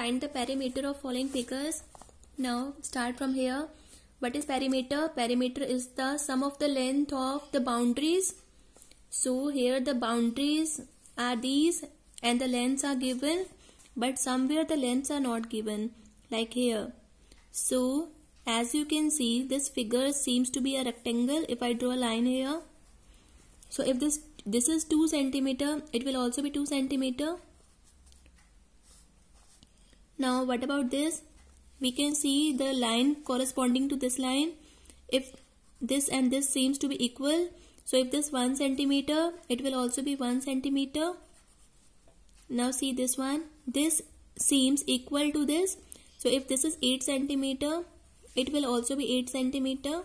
Find the perimeter of following figures. Now start from here. What is perimeter? Perimeter is the sum of the length of the boundaries. So here the boundaries are these and the lengths are given but somewhere the lengths are not given like here. So as you can see this figure seems to be a rectangle if I draw a line here. So if this this is 2 centimeter it will also be 2 centimeter now what about this? We can see the line corresponding to this line. If this and this seems to be equal, so if this 1 centimeter, it will also be 1 centimeter. Now see this one. This seems equal to this. So if this is 8 centimeter, it will also be 8 centimeter.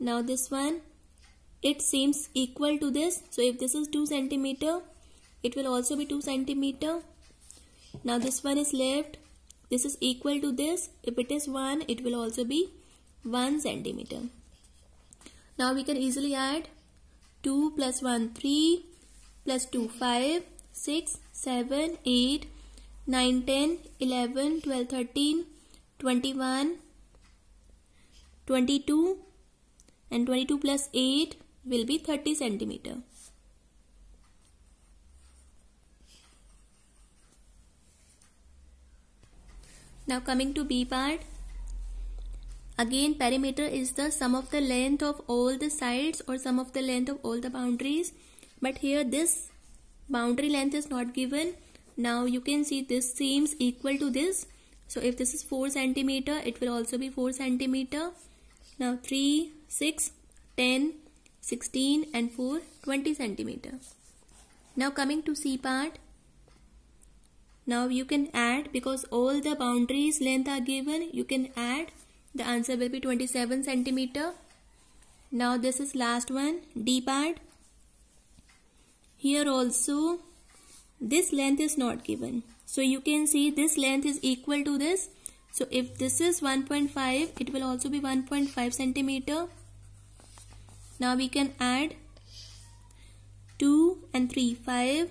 Now this one, it seems equal to this. So if this is 2 centimeter, it will also be 2 centimeter. Now this one is left. This is equal to this. If it is 1, it will also be 1 centimeter. Now we can easily add 2 plus 1, 3 plus 2, 5, 6, 7, 8, 9, 10, 11, 12, 13, 21, 22 and 22 plus 8 will be 30 centimeter. Now coming to B part. Again perimeter is the sum of the length of all the sides or sum of the length of all the boundaries. But here this boundary length is not given. Now you can see this seems equal to this. So if this is 4 centimeter, it will also be 4 centimeter. Now 3, 6, 10, 16 and 4, 20 centimeter. Now coming to C part. Now you can add because all the boundaries length are given you can add the answer will be 27 centimeter. Now this is last one D part. Here also this length is not given. So you can see this length is equal to this. So if this is 1.5 it will also be 1.5 centimeter. Now we can add 2 and 3 5